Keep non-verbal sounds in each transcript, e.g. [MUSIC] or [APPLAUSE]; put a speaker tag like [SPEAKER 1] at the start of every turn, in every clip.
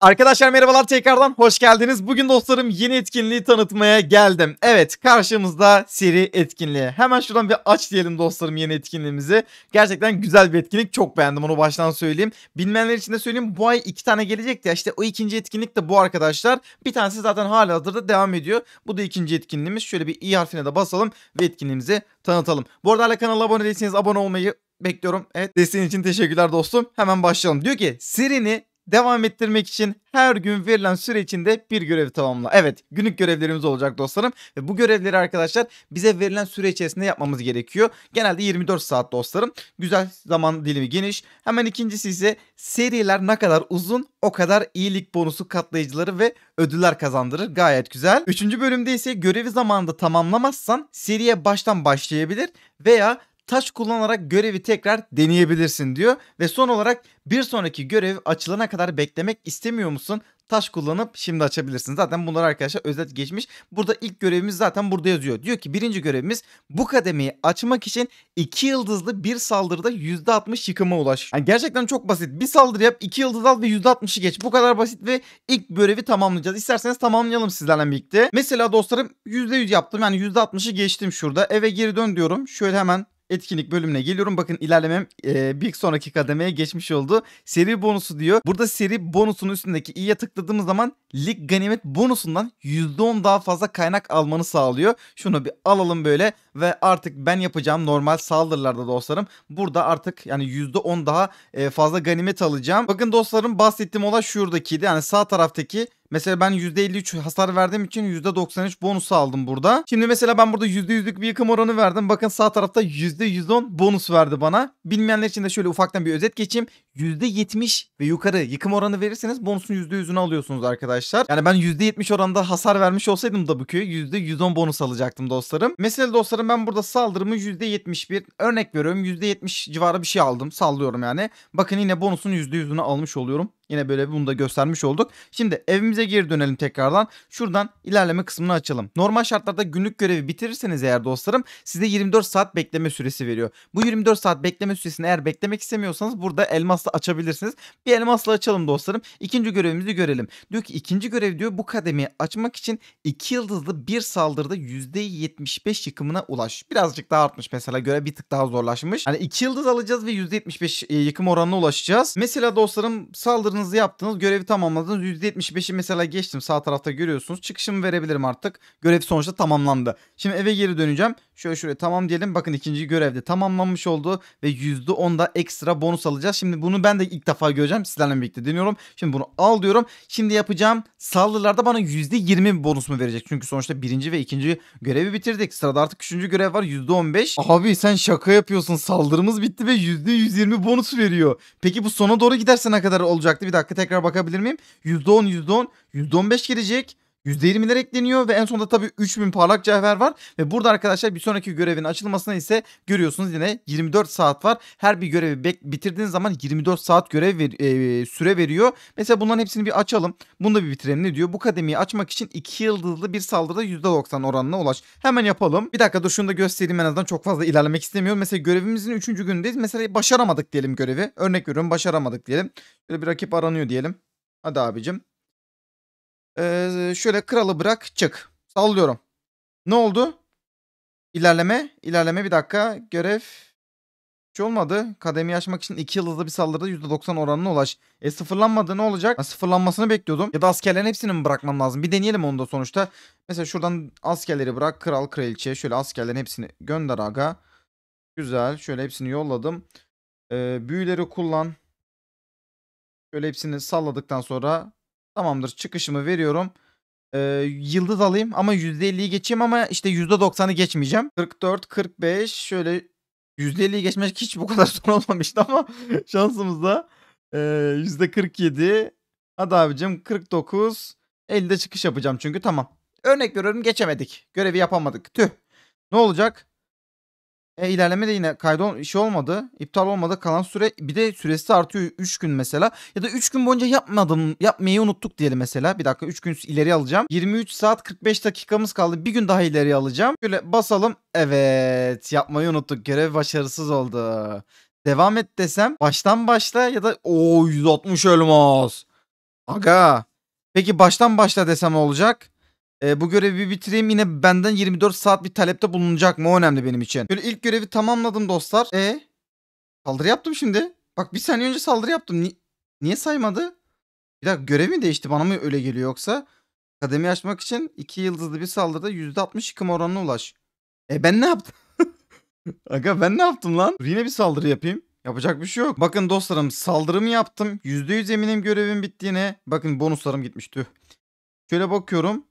[SPEAKER 1] Arkadaşlar merhabalar tekrardan hoş geldiniz. Bugün dostlarım yeni etkinliği tanıtmaya geldim. Evet karşımızda seri etkinliği. Hemen şuradan bir aç diyelim dostlarım yeni etkinliğimizi. Gerçekten güzel bir etkinlik. Çok beğendim onu baştan söyleyeyim. Bilmeyenler için de söyleyeyim bu ay iki tane gelecekti. İşte o ikinci etkinlik de bu arkadaşlar. Bir tanesi zaten hala hazırda devam ediyor. Bu da ikinci etkinliğimiz. Şöyle bir i harfine de basalım ve etkinliğimizi tanıtalım. Bu arada hala kanala abone değilseniz abone olmayı bekliyorum. Evet desteğin için teşekkürler dostum. Hemen başlayalım. Diyor ki Siri'ni devam ettirmek için her gün verilen süre içinde bir görev tamamla. Evet günlük görevlerimiz olacak dostlarım. Ve bu görevleri arkadaşlar bize verilen süre içerisinde yapmamız gerekiyor. Genelde 24 saat dostlarım. Güzel zaman dilimi geniş. Hemen ikincisi ise seriler ne kadar uzun o kadar iyilik bonusu katlayıcıları ve ödüller kazandırır. Gayet güzel. Üçüncü bölümde ise görevi zamanında tamamlamazsan seriye baştan başlayabilir veya taş kullanarak görevi tekrar deneyebilirsin diyor. Ve son olarak bir sonraki görev açılana kadar beklemek istemiyor musun? taş kullanıp şimdi açabilirsin. Zaten bunlar arkadaşlar özet geçmiş. Burada ilk görevimiz zaten burada yazıyor. Diyor ki birinci görevimiz bu kademeyi açmak için iki yıldızlı bir saldırıda %60 yıkıma ulaş. Yani gerçekten çok basit. Bir saldırı yap, iki yıldız al ve %60'ı geç. Bu kadar basit ve ilk görevi tamamlayacağız. İsterseniz tamamlayalım sizlerle birlikte. Mesela dostlarım %100 yaptım. Yani %60'ı geçtim şurada. Eve geri dön diyorum. Şöyle hemen etkinlik bölümüne geliyorum. Bakın ilerlemem e, bir sonraki kademeye geçmiş oldu. Seri bonusu diyor. Burada seri bonusunun üstündeki i'ye tıkladığımız zaman lig ganimet bonusundan %10 daha fazla kaynak almanı sağlıyor. Şunu bir alalım böyle ve artık ben yapacağım normal saldırılarda dostlarım. Burada artık yani %10 daha e, fazla ganimet alacağım. Bakın dostlarım bahsettiğim olay şuradakiydi. Yani sağ taraftaki Mesela ben %53 hasar verdiğim için %93 bonus aldım burada. Şimdi mesela ben burada %100'lük bir yıkım oranı verdim. Bakın sağ tarafta %110 bonus verdi bana. Bilmeyenler için de şöyle ufaktan bir özet geçeyim. %70 ve yukarı yıkım oranı verirseniz bonusun %100'ünü alıyorsunuz arkadaşlar. Yani ben %70 oranda hasar vermiş olsaydım da bu köyü %110 bonus alacaktım dostlarım. Mesela dostlarım atıyorum ben burada saldırımı %71 örnek veriyorum %70 civarı bir şey aldım sallıyorum yani. Bakın yine bonusun %100'ünü almış oluyorum. Yine böyle bunu da göstermiş olduk. Şimdi evimize geri dönelim tekrardan. Şuradan ilerleme kısmını açalım. Normal şartlarda günlük görevi bitirirseniz eğer dostlarım size 24 saat bekleme süresi veriyor. Bu 24 saat bekleme süresini eğer beklemek istemiyorsanız burada elmasla açabilirsiniz. Bir elmasla açalım dostlarım. İkinci görevimizi görelim. Diyor ki ikinci görev diyor bu kademeyi açmak için 2 yıldızlı bir saldırıda %75 yıkımına ulaş. Birazcık daha artmış mesela göre bir tık daha zorlaşmış. Hani 2 yıldız alacağız ve %75 e, yıkım oranına ulaşacağız. Mesela dostlarım saldırı Stajınızı yaptınız. Görevi tamamladınız. %75'i mesela geçtim. Sağ tarafta görüyorsunuz. Çıkışımı verebilirim artık. Görev sonuçta tamamlandı. Şimdi eve geri döneceğim. Şöyle şuraya tamam diyelim. Bakın ikinci görevde tamamlanmış oldu. Ve %10 da ekstra bonus alacağız. Şimdi bunu ben de ilk defa göreceğim. Sizlerle birlikte deniyorum. Şimdi bunu al diyorum. Şimdi yapacağım saldırılarda bana %20 bonus mu verecek? Çünkü sonuçta birinci ve ikinci görevi bitirdik. Sırada artık üçüncü görev var. %15. Abi sen şaka yapıyorsun. Saldırımız bitti ve %120 bonus veriyor. Peki bu sona doğru giderse ne kadar olacaktı? Bir dakika tekrar bakabilir miyim? %10, %10, %15 gelecek. %20'ler ekleniyor ve en sonunda tabii 3000 parlak cevher var. Ve burada arkadaşlar bir sonraki görevin açılmasına ise görüyorsunuz yine 24 saat var. Her bir görevi bitirdiğiniz zaman 24 saat görev ver, e, süre veriyor. Mesela bunların hepsini bir açalım. Bunu da bir bitirelim ne diyor? Bu kademiyi açmak için 2 yıldızlı bir saldırıda %90 oranına ulaş. Hemen yapalım. Bir dakika dur şunu da göstereyim en azından çok fazla ilerlemek istemiyorum. Mesela görevimizin 3. gündeyiz Mesela başaramadık diyelim görevi. Örnek veriyorum başaramadık diyelim. Böyle bir rakip aranıyor diyelim. Hadi abicim. Ee, şöyle kralı bırak çık. Sallıyorum. Ne oldu? İlerleme. ilerleme bir dakika. Görev. Hiç olmadı. Kademi açmak için 2 yıldızlı bir saldırıda %90 oranına ulaş. E sıfırlanmadı ne olacak? Ha, sıfırlanmasını bekliyordum. Ya da askerlerin hepsini mi bırakmam lazım? Bir deneyelim onu da sonuçta. Mesela şuradan askerleri bırak. Kral kraliçe. Şöyle askerlerin hepsini gönder aga. Güzel. Şöyle hepsini yolladım. Ee, büyüleri kullan. Şöyle hepsini salladıktan sonra Tamamdır çıkışımı veriyorum. Ee, yıldız alayım ama %50'yi geçeyim ama işte %90'ı geçmeyeceğim. 44, 45 şöyle %50'yi geçmek hiç bu kadar [LAUGHS] zor olmamıştı ama [LAUGHS] şansımızda ee, %47. Hadi abicim 49, 50'de çıkış yapacağım çünkü tamam. Örnek veriyorum geçemedik. Görevi yapamadık. Tüh. Ne olacak? E, ilerleme de yine kaydol şey olmadı. iptal olmadı. Kalan süre bir de süresi artıyor 3 gün mesela. Ya da 3 gün boyunca yapmadım. Yapmayı unuttuk diyelim mesela. Bir dakika 3 gün ileri alacağım. 23 saat 45 dakikamız kaldı. Bir gün daha ileri alacağım. Şöyle basalım. Evet yapmayı unuttuk. Görev başarısız oldu. Devam et desem baştan başla ya da o 160 ölmez Aga. Peki baştan başla desem olacak? E, bu görevi bitireyim yine benden 24 saat bir talepte bulunacak mı o önemli benim için. Böyle ilk görevi tamamladım dostlar. E saldırı yaptım şimdi. Bak bir saniye önce saldırı yaptım. Ni niye saymadı? Bir dakika görev mi değişti bana mı öyle geliyor yoksa? Kademi açmak için 2 yıldızlı bir saldırıda %60 yıkım oranına ulaş. E ben ne yaptım? [LAUGHS] Aga ben ne yaptım lan? Dur yine bir saldırı yapayım. Yapacak bir şey yok. Bakın dostlarım saldırımı yaptım. %100 eminim görevim bittiğine. Bakın bonuslarım gitmişti. Şöyle bakıyorum.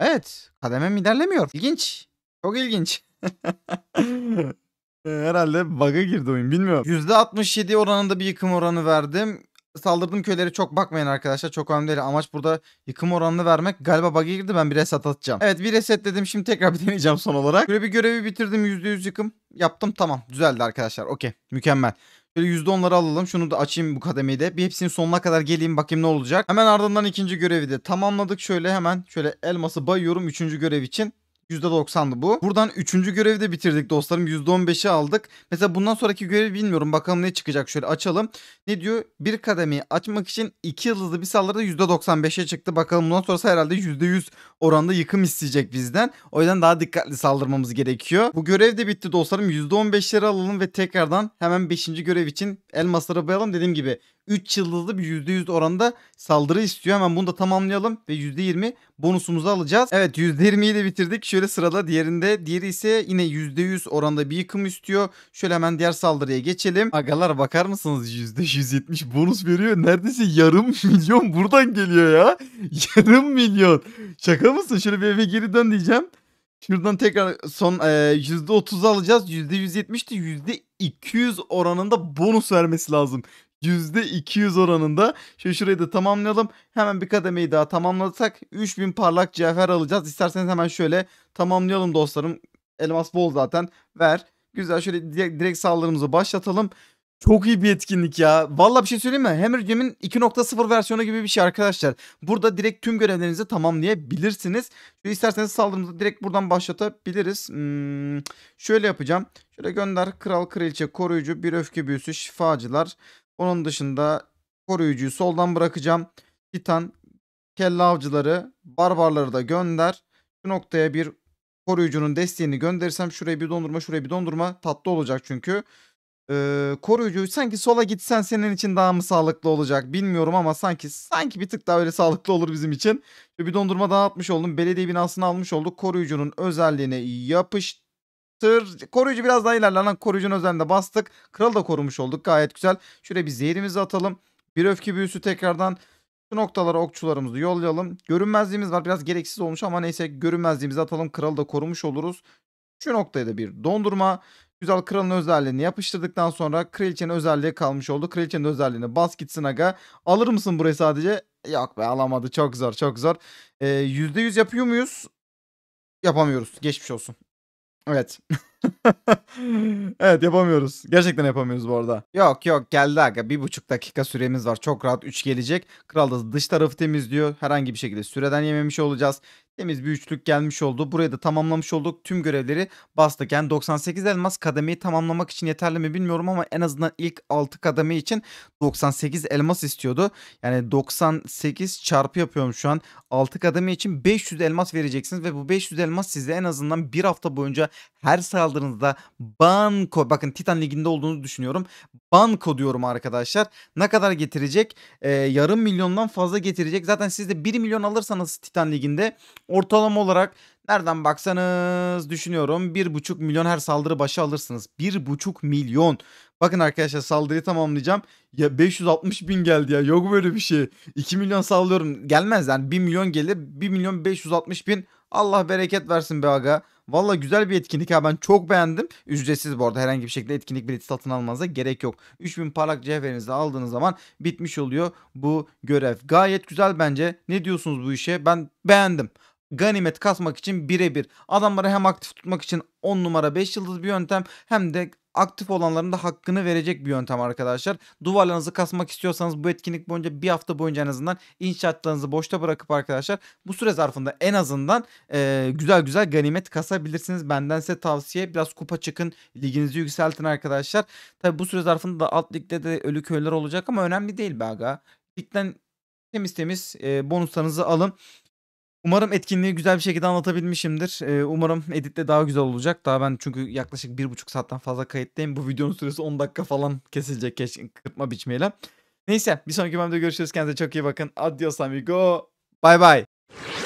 [SPEAKER 1] Evet kademem ilerlemiyor. İlginç. Çok ilginç. [LAUGHS] Herhalde bug'a girdi oyun bilmiyorum. %67 oranında bir yıkım oranı verdim. Saldırdım köyleri çok bakmayın arkadaşlar. Çok önemli değil. Amaç burada yıkım oranını vermek. Galiba bug'a girdi ben bir reset atacağım. Evet bir reset dedim. Şimdi tekrar bir deneyeceğim son olarak. Böyle bir görevi bitirdim. %100 yıkım yaptım. Tamam düzeldi arkadaşlar. Okey mükemmel. Şöyle yüzde onları alalım. Şunu da açayım bu kademeyi de. Bir hepsinin sonuna kadar geleyim bakayım ne olacak. Hemen ardından ikinci görevi de tamamladık. Şöyle hemen şöyle elması bayıyorum üçüncü görev için. %90'dı bu. Buradan 3. görevi de bitirdik dostlarım. %15'i aldık. Mesela bundan sonraki görevi bilmiyorum. Bakalım ne çıkacak. Şöyle açalım. Ne diyor? Bir kademeyi açmak için 2 yıldızlı bir saldırıda %95'e çıktı. Bakalım bundan sonrası herhalde %100 oranda yıkım isteyecek bizden. O yüzden daha dikkatli saldırmamız gerekiyor. Bu görev de bitti dostlarım. %15'leri alalım ve tekrardan hemen 5. görev için elmasları bayalım. Dediğim gibi 3 yıldızlı bir %100 oranda saldırı istiyor. Hemen bunu da tamamlayalım ve %20 bonusumuzu alacağız. Evet %20'yi de bitirdik. Şöyle sırada diğerinde. Diğeri ise yine %100 oranda bir yıkım istiyor. Şöyle hemen diğer saldırıya geçelim. Agalar bakar mısınız %170 bonus veriyor. Neredeyse yarım [LAUGHS] milyon buradan geliyor ya. [LAUGHS] yarım milyon. Şaka mısın? Şöyle bir eve geri dön diyeceğim. Şuradan tekrar son e, %30 alacağız. %170'ti %200 oranında bonus vermesi lazım. %200 oranında. Şöyle şurayı da tamamlayalım. Hemen bir kademeyi daha tamamlasak 3000 parlak cevher alacağız. İsterseniz hemen şöyle tamamlayalım dostlarım. Elmas bol zaten. Ver. Güzel şöyle direkt, direkt saldırımızı başlatalım. Çok iyi bir etkinlik ya. Valla bir şey söyleyeyim mi? Hammer Jam'in 2.0 versiyonu gibi bir şey arkadaşlar. Burada direkt tüm görevlerinizi tamamlayabilirsiniz. Şöyle isterseniz saldırımızı direkt buradan başlatabiliriz. Hmm, şöyle yapacağım. Şöyle gönder. Kral, kraliçe, koruyucu, bir öfke büyüsü, şifacılar. Onun dışında koruyucuyu soldan bırakacağım. Titan kelle avcıları, barbarları da gönder. Şu noktaya bir koruyucunun desteğini gönderirsem şuraya bir dondurma, şuraya bir dondurma tatlı olacak çünkü. Ee, koruyucu sanki sola gitsen senin için daha mı sağlıklı olacak bilmiyorum ama sanki sanki bir tık daha öyle sağlıklı olur bizim için. Bir dondurma daha atmış oldum. Belediye binasını almış olduk. Koruyucunun özelliğine yapıştı Tır. Koruyucu biraz daha ilerler. Koruyucunun özelinde bastık. Kralı da korumuş olduk. Gayet güzel. Şuraya bir zehrimizi atalım. Bir öfke büyüsü tekrardan şu noktalara okçularımızı yollayalım. Görünmezliğimiz var. Biraz gereksiz olmuş ama neyse görünmezliğimizi atalım. Kralı da korumuş oluruz. Şu noktaya da bir dondurma. Güzel kralın özelliğini yapıştırdıktan sonra kraliçenin özelliği kalmış oldu. Kraliçenin özelliğini bas gitsin aga. Alır mısın burayı sadece? Yok be alamadı. Çok zor çok zor. Ee, %100 yapıyor muyuz? Yapamıyoruz. Geçmiş olsun. That's [LAUGHS] [LAUGHS] evet yapamıyoruz. Gerçekten yapamıyoruz bu arada. Yok yok geldi aga. Bir buçuk dakika süremiz var. Çok rahat 3 gelecek. Kral da dış tarafı temizliyor. Herhangi bir şekilde süreden yememiş olacağız. Temiz bir üçlük gelmiş oldu. Burayı da tamamlamış olduk. Tüm görevleri bastık. Yani 98 elmas kademeyi tamamlamak için yeterli mi bilmiyorum ama en azından ilk 6 kademe için 98 elmas istiyordu. Yani 98 çarpı yapıyorum şu an. 6 kademe için 500 elmas vereceksiniz ve bu 500 elmas size en azından bir hafta boyunca her saat aldığınızda banko bakın Titan liginde olduğunu düşünüyorum. Banko diyorum arkadaşlar. Ne kadar getirecek? Ee, yarım milyondan fazla getirecek. Zaten siz de 1 milyon alırsanız Titan liginde ortalama olarak Nereden baksanız düşünüyorum 1.5 milyon her saldırı başı alırsınız. 1.5 milyon. Bakın arkadaşlar saldırıyı tamamlayacağım. Ya 560 bin geldi ya yok böyle bir şey. 2 milyon sallıyorum gelmez yani 1 milyon gelir 1 milyon 560 bin. Allah bereket versin be aga. Valla güzel bir etkinlik ha ben çok beğendim. Ücretsiz bu arada herhangi bir şekilde etkinlik bileti satın almanıza gerek yok. 3000 parlak cevherinizi aldığınız zaman bitmiş oluyor bu görev. Gayet güzel bence. Ne diyorsunuz bu işe? Ben beğendim ganimet kasmak için birebir. Adamları hem aktif tutmak için 10 numara 5 yıldız bir yöntem hem de aktif olanların da hakkını verecek bir yöntem arkadaşlar. Duvarlarınızı kasmak istiyorsanız bu etkinlik boyunca bir hafta boyunca en azından inşaatlarınızı boşta bırakıp arkadaşlar bu süre zarfında en azından e, güzel güzel ganimet kasabilirsiniz. Benden size tavsiye biraz kupa çıkın liginizi yükseltin arkadaşlar. Tabi bu süre zarfında da alt ligde de ölü köyler olacak ama önemli değil be aga. Ligden temiz temiz e, bonuslarınızı alın. Umarım etkinliği güzel bir şekilde anlatabilmişimdir. Ee, umarım editte daha güzel olacak. Daha ben çünkü yaklaşık bir buçuk saatten fazla kayıttayım. Bu videonun süresi 10 dakika falan kesilecek keşke kırpma biçmeyle. Neyse bir sonraki bölümde görüşürüz. Kendinize çok iyi bakın. Adios amigo. Bye bye.